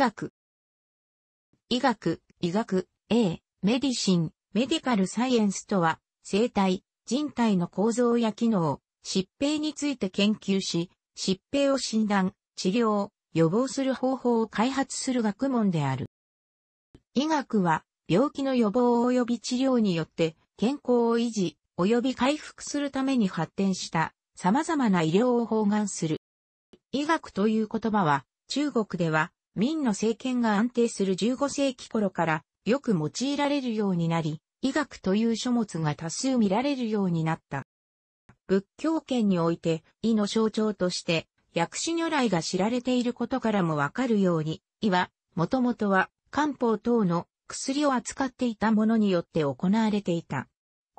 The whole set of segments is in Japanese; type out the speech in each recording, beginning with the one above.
学。医学、医学、A、メディシン、メディカルサイエンスとは、生体、人体の構造や機能、疾病について研究し、疾病を診断、治療、予防する方法を開発する学問である。医学は、病気の予防及び治療によって、健康を維持、及び回復するために発展した様々な医療を包含する。医学という言葉は中国では民の政権が安定する15世紀頃からよく用いられるようになり、医学という書物が多数見られるようになった。仏教圏において、医の象徴として、薬師如来が知られていることからもわかるように、医は、もともとは、漢方等の薬を扱っていたものによって行われていた。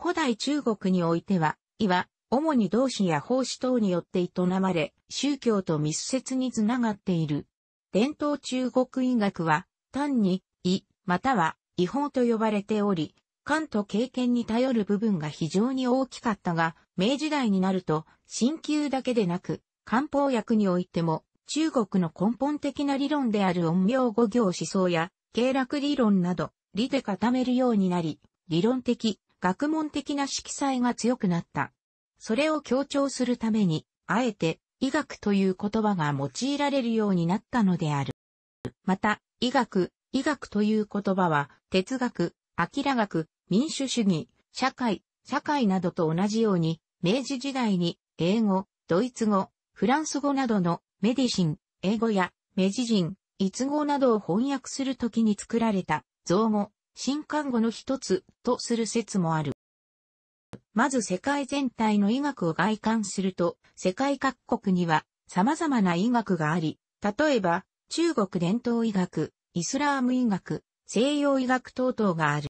古代中国においては、医は、主に同志や奉仕等によって営まれ、宗教と密接につながっている。伝統中国医学は、単に、医、または、医法と呼ばれており、勘と経験に頼る部分が非常に大きかったが、明治代になると、鍼灸だけでなく、漢方薬においても、中国の根本的な理論である陰陽五行思想や、経絡理論など、理で固めるようになり、理論的、学問的な色彩が強くなった。それを強調するために、あえて医学という言葉が用いられるようになったのである。また、医学、医学という言葉は、哲学、明ら学、民主主義、社会、社会などと同じように、明治時代に、英語、ドイツ語、フランス語などのメディシン、英語やメジ人、ツ語などを翻訳するときに作られた造語、新刊語の一つとする説もある。まず世界全体の医学を外観すると、世界各国には様々な医学があり、例えば、中国伝統医学、イスラーム医学、西洋医学等々がある。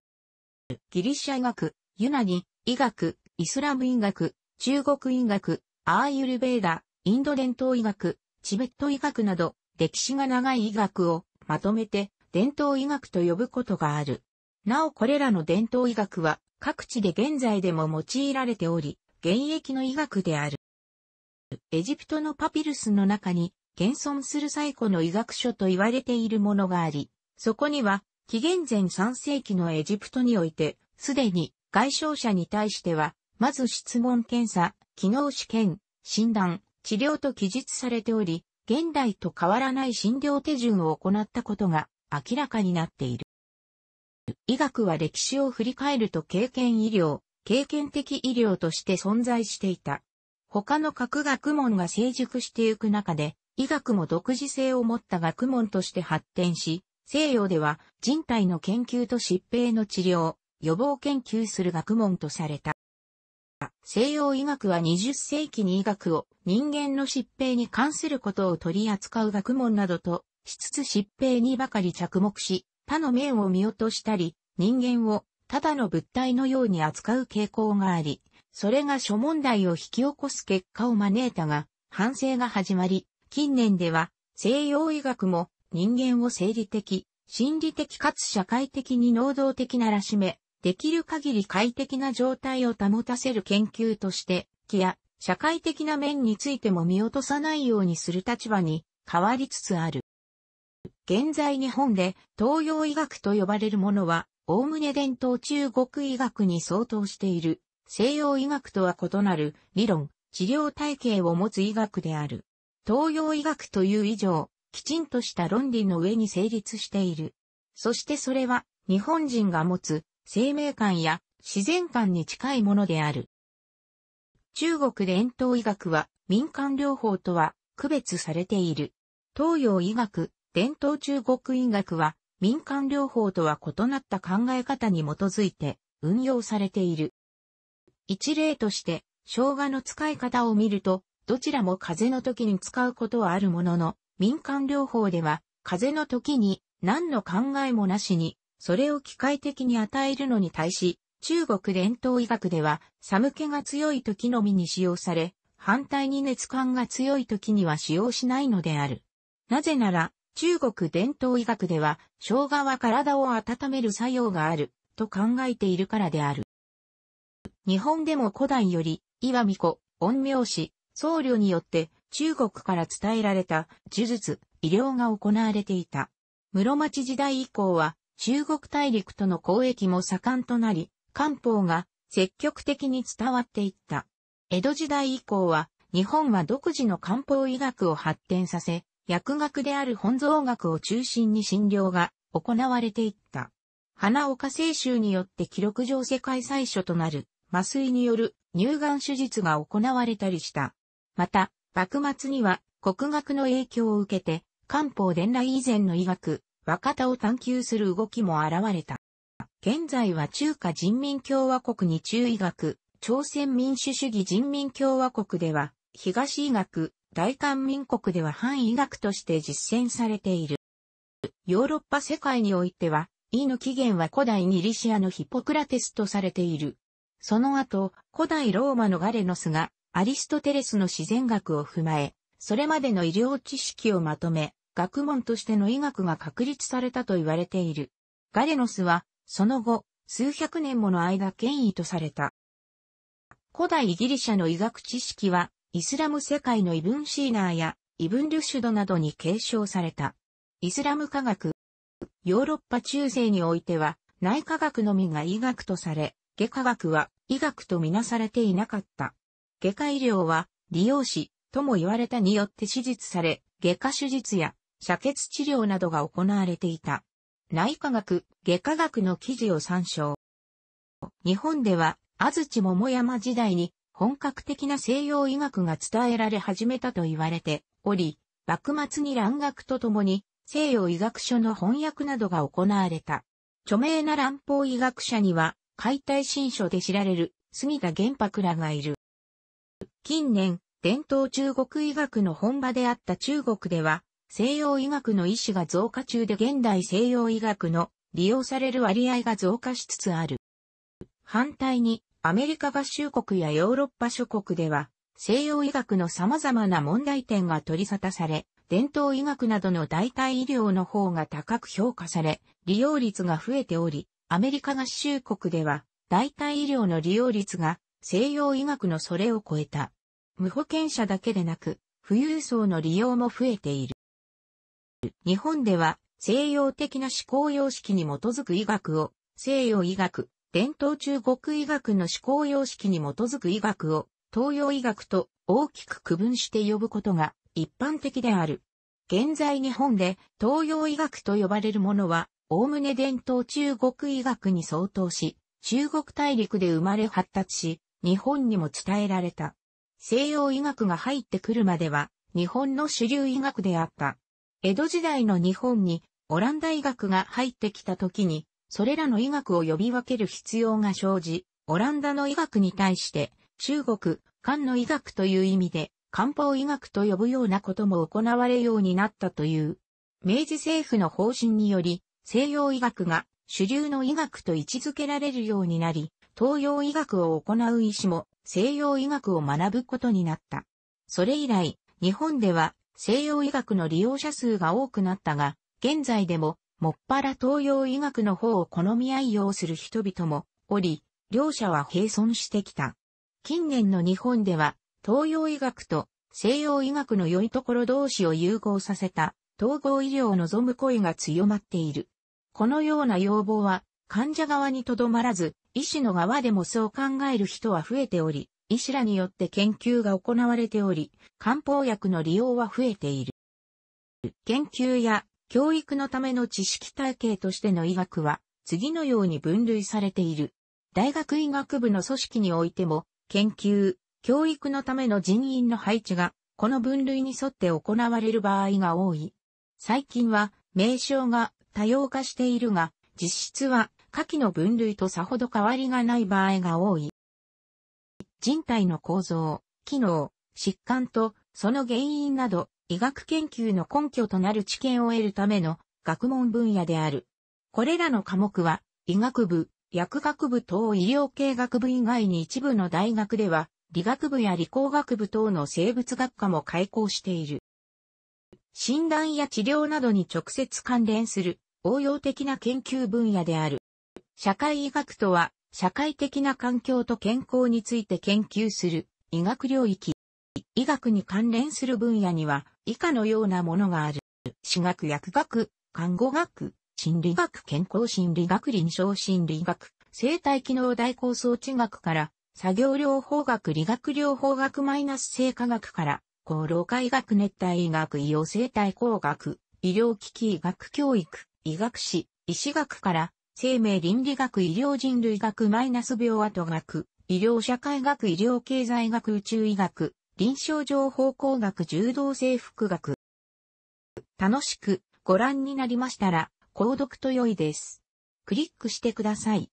ギリシャ医学、ユナニ、医学、イスラム医学、中国医学、アーユルベーダ、インド伝統医学、チベット医学など、歴史が長い医学をまとめて伝統医学と呼ぶことがある。なおこれらの伝統医学は各地で現在でも用いられており、現役の医学である。エジプトのパピルスの中に、現存する最古の医学書と言われているものがあり、そこには、紀元前3世紀のエジプトにおいて、すでに外傷者に対しては、まず質問検査、機能試験、診断、治療と記述されており、現代と変わらない診療手順を行ったことが明らかになっている。医学は歴史を振り返ると経験医療、経験的医療として存在していた。他の各学問が成熟してゆく中で、医学も独自性を持った学問として発展し、西洋では人体の研究と疾病の治療、予防研究する学問とされた。西洋医学は20世紀に医学を人間の疾病に関することを取り扱う学問などとしつつ疾病にばかり着目し、他の面を見落としたり、人間をただの物体のように扱う傾向があり、それが諸問題を引き起こす結果を招いたが、反省が始まり、近年では西洋医学も人間を生理的、心理的かつ社会的に能動的ならしめ、できる限り快適な状態を保たせる研究として、気や社会的な面についても見落とさないようにする立場に変わりつつある。現在日本で東洋医学と呼ばれるものは、おおむね伝統中国医学に相当している、西洋医学とは異なる理論、治療体系を持つ医学である。東洋医学という以上、きちんとした論理の上に成立している。そしてそれは、日本人が持つ生命観や自然観に近いものである。中国伝統医学は民間療法とは区別されている。東洋医学伝統中国医学は民間療法とは異なった考え方に基づいて運用されている。一例として生姜の使い方を見るとどちらも風邪の時に使うことはあるものの民間療法では風邪の時に何の考えもなしにそれを機械的に与えるのに対し中国伝統医学では寒気が強い時のみに使用され反対に熱感が強い時には使用しないのである。なぜなら、中国伝統医学では、生姜は体を温める作用がある、と考えているからである。日本でも古代より、岩見子、恩苗氏、僧侶によって、中国から伝えられた、呪術、医療が行われていた。室町時代以降は、中国大陸との交易も盛んとなり、漢方が積極的に伝わっていった。江戸時代以降は、日本は独自の漢方医学を発展させ、薬学である本草学を中心に診療が行われていった。花岡清州によって記録上世界最初となる麻酔による乳がん手術が行われたりした。また、幕末には国学の影響を受けて、漢方伝来以前の医学、若田を探求する動きも現れた。現在は中華人民共和国に中医学、朝鮮民主主義人民共和国では、東医学、大韓民国では反医学として実践されている。ヨーロッパ世界においては、医の起源は古代ギリシアのヒポクラテスとされている。その後、古代ローマのガレノスが、アリストテレスの自然学を踏まえ、それまでの医療知識をまとめ、学問としての医学が確立されたと言われている。ガレノスは、その後、数百年もの間権威とされた。古代ギリシャの医学知識は、イスラム世界のイブン・シーナーやイブン・ルシュドなどに継承された。イスラム科学。ヨーロッパ中世においては、内科学のみが医学とされ、外科学は医学とみなされていなかった。外科医療は、利用士とも言われたによって手術され、外科手術や射血治療などが行われていた。内科学、外科学の記事を参照。日本では、安土桃山時代に本格的な西洋医学が伝えられ始めたと言われており、幕末に蘭学とともに西洋医学書の翻訳などが行われた。著名な蘭方医学者には、解体新書で知られる杉田玄白らがいる。近年、伝統中国医学の本場であった中国では、西洋医学の医師が増加中で現代西洋医学の利用される割合が増加しつつある。反対に、アメリカ合衆国やヨーロッパ諸国では、西洋医学の様々な問題点が取り沙汰され、伝統医学などの代替医療の方が高く評価され、利用率が増えており、アメリカ合衆国では、代替医療の利用率が西洋医学のそれを超えた。無保険者だけでなく、富裕層の利用も増えている。日本では西洋的な思考様式に基づく医学を西洋医学、伝統中国医学の思考様式に基づく医学を東洋医学と大きく区分して呼ぶことが一般的である。現在日本で東洋医学と呼ばれるものは、おおむね伝統中国医学に相当し、中国大陸で生まれ発達し、日本にも伝えられた。西洋医学が入ってくるまでは、日本の主流医学であった。江戸時代の日本にオランダ医学が入ってきた時に、それらの医学を呼び分ける必要が生じ、オランダの医学に対して、中国、漢の医学という意味で、漢方医学と呼ぶようなことも行われようになったという。明治政府の方針により、西洋医学が主流の医学と位置づけられるようになり、東洋医学を行う医師も西洋医学を学ぶことになった。それ以来、日本では西洋医学の利用者数が多くなったが、現在でももっぱら東洋医学の方を好み愛用する人々もおり、両者は並存してきた。近年の日本では、東洋医学と西洋医学の良いところ同士を融合させた統合医療を望む声が強まっている。このような要望は患者側にとどまらず、医師の側でもそう考える人は増えており、医師らによって研究が行われており、漢方薬の利用は増えている。研究や教育のための知識体系としての医学は、次のように分類されている。大学医学部の組織においても、研究、教育のための人員の配置が、この分類に沿って行われる場合が多い。最近は、名称が多様化しているが、実質は、下記の分類とさほど変わりがない場合が多い。人体の構造、機能、疾患とその原因など、医学研究の根拠となる知見を得るための学問分野である。これらの科目は、医学部、薬学部等医療系学部以外に一部の大学では、理学部や理工学部等の生物学科も開講している。診断や治療などに直接関連する応用的な研究分野である。社会医学とは、社会的な環境と健康について研究する医学領域。医学に関連する分野には、以下のようなものがある。私学薬学、看護学、心理学、健康心理学、臨床心理学、生体機能代行装置学から、作業療法学、理学療法学マイナス生化学から、厚労会学、熱帯医学、医療生態工学、医療機器医学教育、医学士、医師学から、生命倫理学、医療人類学、マイナス病跡学、医療社会学、医療経済学、宇宙医学、臨床情報工学柔道制服学。楽しくご覧になりましたら、購読と良いです。クリックしてください。